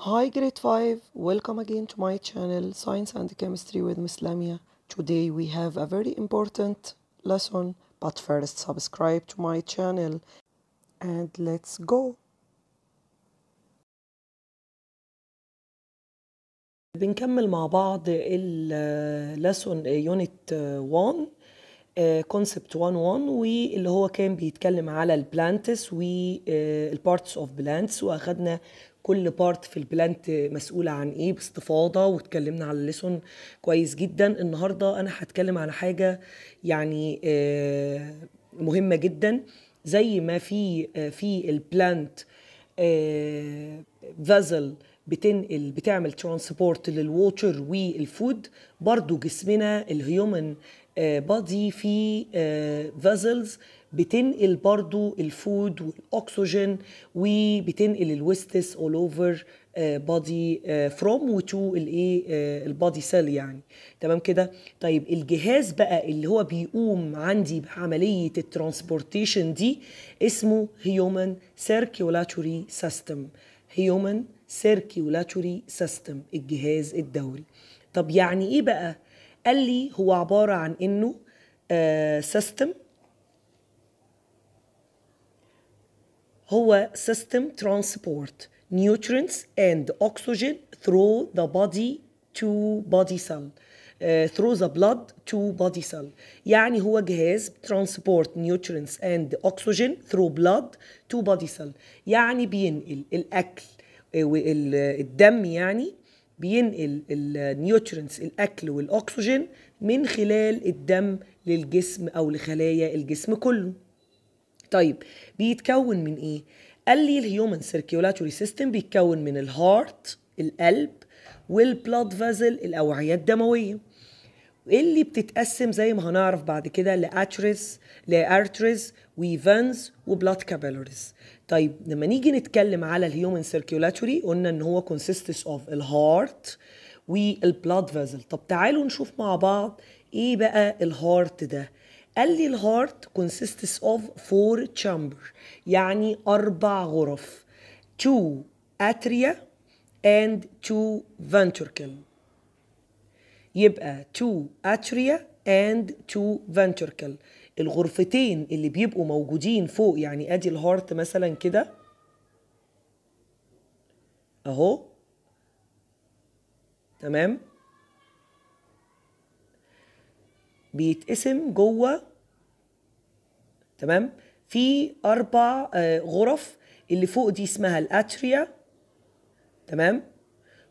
Hi grade 5 welcome again to my channel science and chemistry with Miss Lamia today we have a very important lesson but first subscribe to my channel and let's go بنكمل مع بعض اللسون يونت 1 كونسبت 1 1 واللي هو كان بيتكلم على البلانتس والبارتس اوف بلانتس واخدنا كل بارت في البلانت مسؤوله عن ايه باستفاضه واتكلمنا على الليسون كويس جدا النهارده انا هتكلم على حاجه يعني آه، مهمه جدا زي ما في آه، في البلانت فازل آه، بتنقل بتعمل ترانسبورت للووتر والفود برضو جسمنا الهيومن بادي آه، في فازلز آه، بتنقل برضو الفود والاكسجين وبتنقل الويستس اول اوفر بادي فروم وتو الايه البادي سيل يعني تمام كده طيب الجهاز بقى اللي هو بيقوم عندي بعمليه الترانسبورتيشن دي اسمه هيومن سيركيولاتوري سيستم هيومن سيركيولاتوري سيستم الجهاز الدوري طب يعني ايه بقى قال لي هو عباره عن انه سيستم هو system transport nutrients and oxygen through the body to body cell uh, through the blood to body cell يعني هو جهاز transport nutrients and oxygen through blood to body cell يعني بينقل الأكل الدم يعني بينقل النيوترينس الاكل والاكسجين من خلال الدم للجسم او لخلايا الجسم كله طيب بيتكون من ايه قال لي الهيومن سيركيولاتوري سيستم بيتكون من الهارت القلب والبلاد فازل الاوعيه الدمويه إيه اللي بتتقسم زي ما هنعرف بعد كده لاتريز لارتريز وفانز وبلاد كابيلوريز طيب لما نيجي نتكلم على الهيومن سيركيولاتوري قلنا ان هو كونسيستس اوف الهارت والبلاد فيزل طب تعالوا نشوف مع بعض ايه بقى الهارت ده قال لي الهارت كونسيستس اوف فور تشامبر يعني أربع غرف تو اتريا اند تو ventricle يبقى two atria and two ventricle الغرفتين اللي بيبقوا موجودين فوق يعني ادي الهارت مثلا كده اهو تمام بيتقسم جوه تمام في اربع آه، غرف اللي فوق دي اسمها الاتريا تمام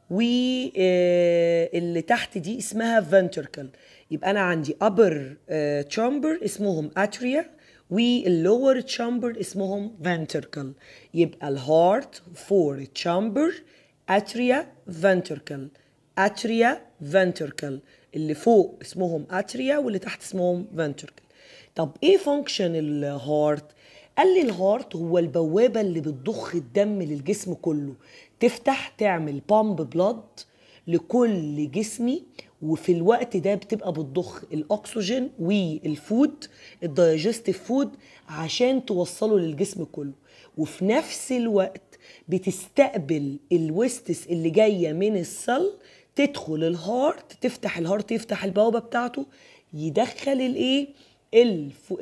واللي آه، تحت دي اسمها فنتركل يبقى انا عندي upper آه، chamber اسمهم اتريا واللور chamber اسمهم فنتركل يبقى الهارت فور chamber اتريا فنتركل اتريا فنتركل اللي فوق اسمهم اتريا واللي تحت اسمهم فنتركل طب ايه فانكشن الهارت قال لي الهارت هو البوابه اللي بتضخ الدم للجسم كله تفتح تعمل بامب بلاد لكل جسمي وفي الوقت ده بتبقى بتضخ الاكسجين والفود الدايجستيف فود عشان توصله للجسم كله وفي نفس الوقت بتستقبل الويستس اللي جايه من السل تدخل الهارت تفتح الهارت يفتح البوابه بتاعته يدخل الايه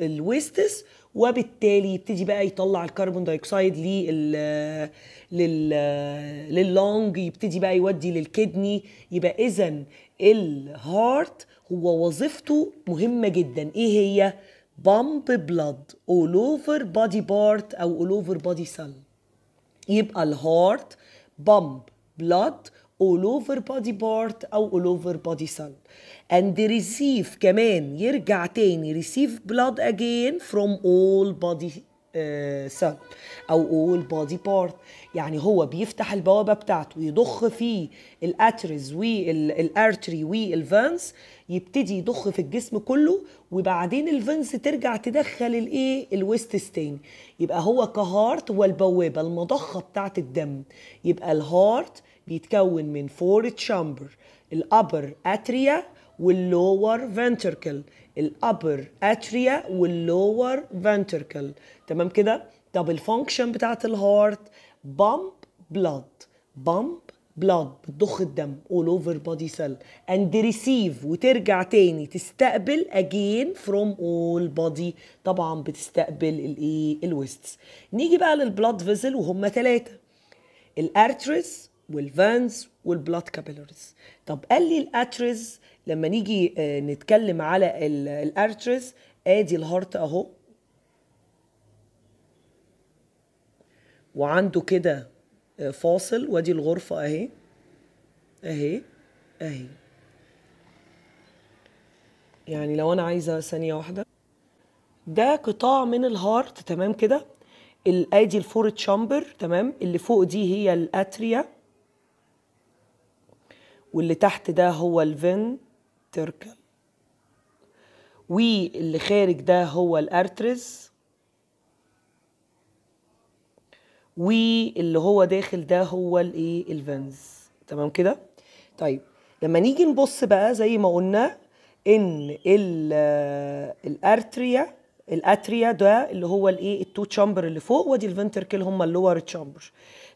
الويستس وبالتالي يبتدي بقى يطلع الكربون دايوكسيد لل لل لللونج يبتدي بقى يودي للكدني يبقى اذا الهارت هو وظيفته مهمه جدا ايه هي بامب بلاد all over body part او all over body cell يبقى الهارت بامب بلاد all over body part او all over body sun and receive كمان يرجع تاني receive blood again from all body آه، sun او all body part يعني هو بيفتح البوابه بتاعته يضخ فيه الاترز والارتري والفانس يبتدي يضخ في الجسم كله وبعدين الفانس ترجع تدخل الايه الويست تاني يبقى هو كهارت هو البوابه المضخه بتاعه الدم يبقى الهارت بيتكون من فور تشامبر الابر اتريا واللور فنتركل الابر اتريا واللور فنتركل تمام كده طب الفانكشن بتاعت الهارت بامب بلاد بامب بلاد بتضخ الدم all over body cell and receive وترجع تاني تستقبل again from all body طبعا بتستقبل الايه الويستس نيجي بقى للبلاد فيزل وهم ثلاثه الارتريز والفانز والبلاد كابيلوريز طب قال لي الاتريز لما نيجي آه، نتكلم على الاتريز ادي الهارت اهو وعنده كده آه، فاصل وادي الغرفه اهي اهي اهي يعني لو انا عايزه ثانيه واحده ده قطاع من الهارت تمام كده ادي الفور تشامبر تمام اللي فوق دي هي الاتريا واللي تحت ده هو الفين تركل واللي خارج ده هو الارترز واللي هو داخل ده هو الايه الفنز تمام كده طيب لما نيجي نبص بقى زي ما قلنا ان الارتريا الاتريا ده اللي هو الايه التو تشامبر اللي فوق وادي الفنتركل هم اللور تشامبر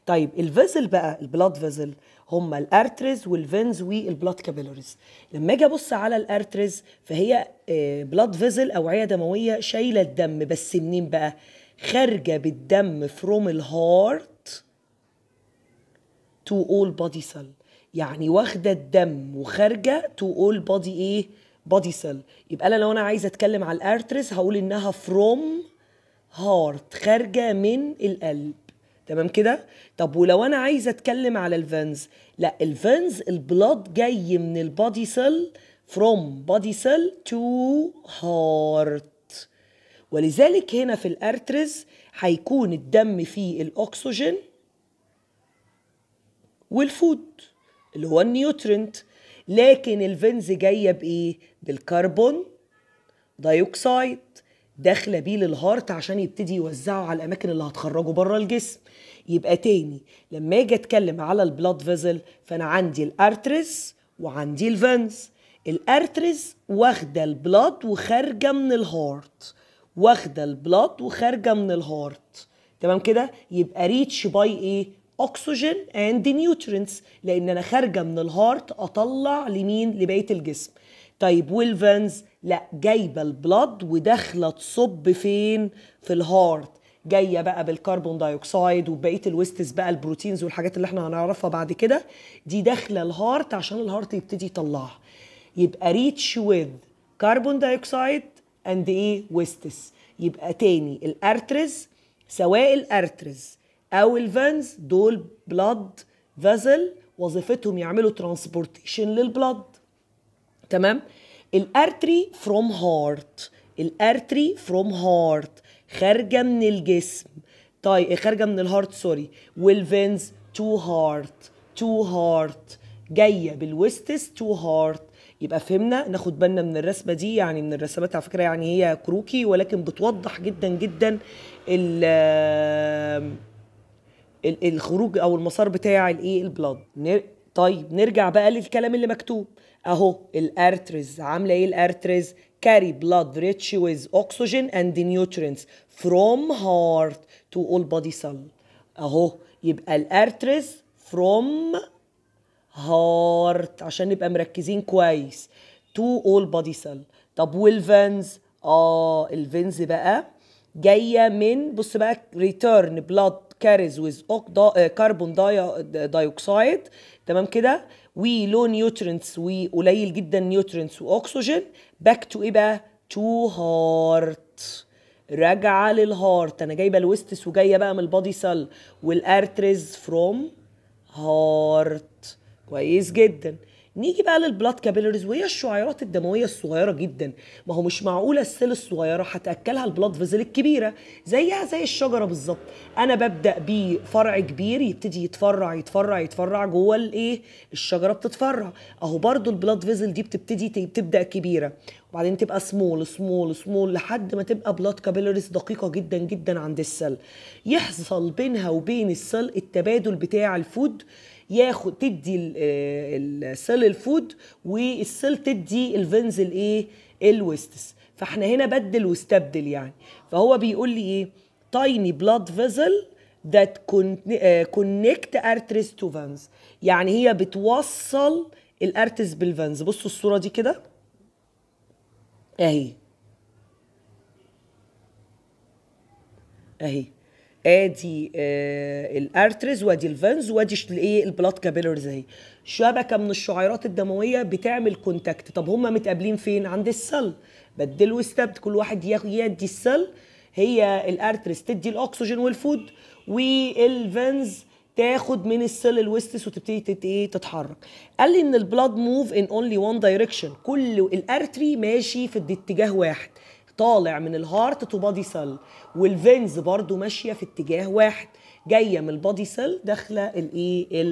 طيب الفيزل بقى البلاد فيزل هم الارترز والفينز والبلاد كابيلوريز لما اجي ابص على الارترز فهي بلاد فيزل اوعيه دمويه شايله الدم بس منين بقى خارجه بالدم فروم الهارت تو اول بودي سيل يعني واخده الدم وخارجه تو اول بودي ايه بودي سيل يبقى انا لو انا عايزه اتكلم على الارترز هقول انها فروم هارت خارجه من القلب تمام كده طب ولو انا عايزه اتكلم على الفنز لا الفنز البلاد جاي من البادي سيل from body cell to heart ولذلك هنا في الارترز هيكون الدم فيه الاكسجين والفود اللي هو النيوترنت لكن الفنز جايه بايه بالكربون دايوكسيد داخله بيه للهارت عشان يبتدي يوزعه على الاماكن اللي هتخرجه بره الجسم يبقى تاني لما اجي اتكلم على البلاد فيزل فانا عندي الارترز وعندي الفنز الارترز واخده البلاد وخارجه من الهارت واخده البلاد وخارجه من الهارت تمام كده يبقى ريتش باي ايه اكسجين اند نيوترينتس لان انا خارجه من الهارت اطلع لمين لبقيه الجسم طيب والفانز لا جايبه البلد وداخله تصب فين في الهارت جايه بقى بالكربون دايوكسيد وبقيه الويستس بقى البروتينز والحاجات اللي احنا هنعرفها بعد كده دي داخله الهارت عشان الهارت يبتدي يطلعها يبقى ريتش وذ كربون دايوكسيد اند ايه ويستس يبقى تاني الارترز سواء الارترز او الفانز دول بلاد فازل وظيفتهم يعملوا ترانسبورتيشن للبلد تمام الارتري فروم هارت الارتري فروم هارت خارجه من الجسم طيب خارجه من الهارت سوري والفينز تو هارت تو هارت جايه بالويستس تو هارت يبقى فهمنا ناخد بالنا من الرسمه دي يعني من الرسمات على فكره يعني هي كروكي ولكن بتوضح جدا جدا ال الخروج او المسار بتاع الايه البلاد طيب نرجع بقى للكلام اللي مكتوب اهو الارترز عامله ايه الارترز carry blood rich with oxygen and the nutrients from heart to all body cell اهو يبقى الارترز from heart عشان نبقى مركزين كويس to all body cell طب والفنز اه الفنز بقى جايه من بص بقى ريتيرن بلاد كاريز ويز كربون دايوكسيد تمام كده ولو نيوترينتس وقليل جدا نيوترينتس واكسجين باك تو ايه بقى تو هارت راجعه للهارت انا جايبه الويستس وجايه بقى من البادي سيل والارترز فروم هارت كويس جدا نيجي بقى للبلاد كابيلاريز وهي الشعيرات الدمويه الصغيره جدا ما هو مش معقوله السيل الصغيره هتاكلها البلاد فيزل الكبيره زيها زي الشجره بالظبط انا ببدا بفرع كبير يبتدي يتفرع يتفرع يتفرع جوه الايه الشجره بتتفرع اهو برده البلاد فيزل دي بتبتدي تبدا كبيره وبعدين تبقى سمول سمول سمول لحد ما تبقى بلاد كابيلاريز دقيقه جدا جدا عند السيل يحصل بينها وبين السيل التبادل بتاع الفود ياخد تدي السيل الفود والسيل تدي الفينز الايه الويستس فاحنا هنا بدل واستبدل يعني فهو بيقول لي ايه تايني بلاد فيزل ذات كونكت ارتريس تو فانز يعني هي بتوصل الارتس بالفانز بصوا الصوره دي كده اهي اهي ادي آه الارترز وادي الفنز وادي الايه البلاد كابيلرز اهي شبكه من الشعيرات الدمويه بتعمل كونتاكت طب هما متقابلين فين عند السل بدل واستبد كل واحد يدي السل هي الارترز تدي الاكسجين والفود والفنز تاخد من السل الويستس وتبتدي إيه، تتحرك قال لي ان البلاد موف ان اونلي وان دايركشن كل الارتري ماشي في اتجاه واحد طالع من الهارت تو بادي سيل والفينز برضو ماشيه في اتجاه واحد جايه من البادي سيل داخله الايه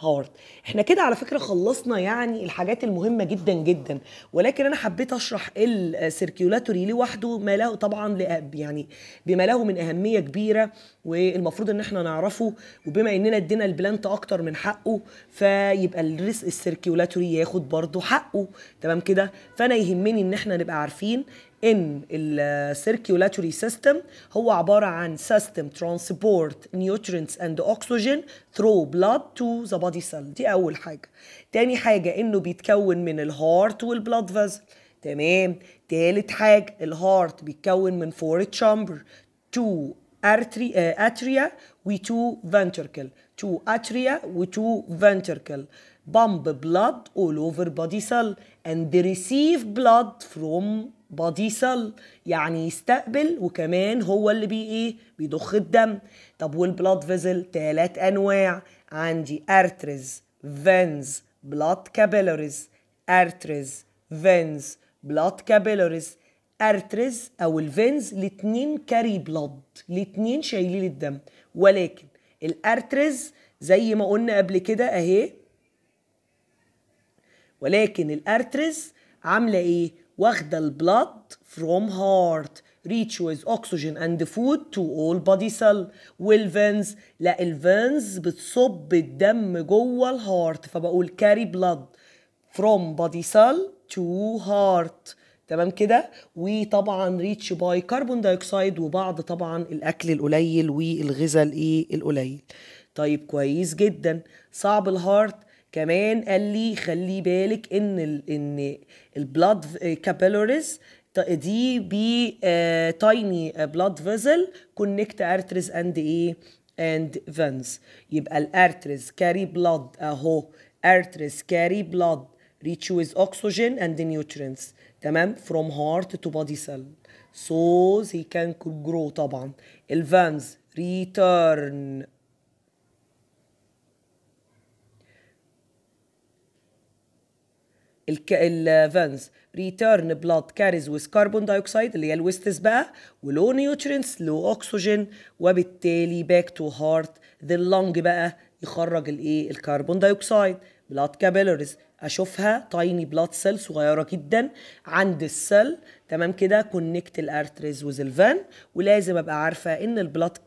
الهارت احنا كده على فكره خلصنا يعني الحاجات المهمه جدا جدا ولكن انا حبيت اشرح السيركيولاتوري لوحده ما له طبعا يعني بما له من اهميه كبيره والمفروض ان احنا نعرفه وبما اننا ادينا البلانت اكتر من حقه فيبقى الريس السيركيولاتوري ياخد برضه حقه تمام كده فانا يهمني ان احنا نبقى عارفين ان السيركيولاتوري سيستم هو عباره عن سيستم ترانسبورت نيوترينتس اند اوكسجين ثرو بلاد تو ذا بودي سيل دي اول حاجه تاني حاجه انه بيتكون من الهارت والبلاد فيزل تمام تالت حاجه الهارت بيتكون من فور تشامبر تو ارتري اتريا وتو فنتركل تو اتريا وتو فنتركل بامب بلاد اول اوفر بودي سيل اند ريسيف بلاد فروم بادي سل يعني يستقبل وكمان هو اللي بي ايه بيضخ الدم طب والبلاد فيزل تلات انواع عندي ارترز فينز بلاد كابيلوريز ارترز فينز بلاد كابيلوريز ارترز او الفينز الاتنين كاري بلاد الاتنين شايلين الدم ولكن الارترز زي ما قلنا قبل كده اهي ولكن الارترز عامله ايه واخدة blood from heart reach with oxygen and food to all body cell veins لا الفنز بتصب الدم جوه الهارت فبقول carry blood from body cell to heart تمام كده وطبعا ريتش باي كربون دايوكسيد وبعض طبعا الاكل القليل والغذاء الايه القليل طيب كويس جدا صعب الهارت كمان قال لي خلي بالك ان الـ ان البلاد كابيلوريز دي بي تايني بلاد فيزل كونكت ارترز اند ايه اند فينز يبقى الارترز كاري بلاد اهو ارترز كاري بلاد ريتش ويز اوكسجين اند nutrients تمام فروم هارت تو body سيل سو they كان جرو طبعا الفانز ريتيرن الفانز ريتيرن بلاد كاريز ويز كربون دايوكسيد اللي هي الويستس بقى ولو نيوترينس لو اكسجين وبالتالي باك تو هارت ذا اللنج بقى يخرج الايه الكربون دايوكسيد بلاد كابيلوريز اشوفها تايني بلاد سيل صغيره جدا عند السيل تمام كده كونكت الارتريز وذ الفان ولازم ابقى عارفه ان البلاد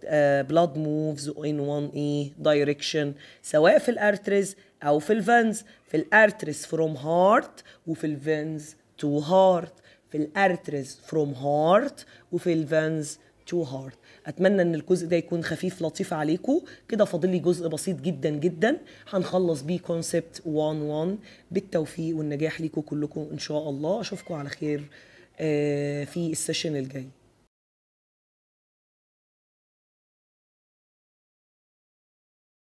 بلاد موفز ان وان ايه دايركشن سواء في الارتريز او في الفنز في الارترس فروم هارت وفي الفنز تو هارت في الارترس فروم هارت وفي الفنز تو هارت اتمنى ان الجزء ده يكون خفيف لطيف عليكم كده فاضل لي جزء بسيط جدا جدا هنخلص بيه كونسبت 1 1 بالتوفيق والنجاح ليكم كلكم ان شاء الله اشوفكم على خير آه، في السيشن الجاي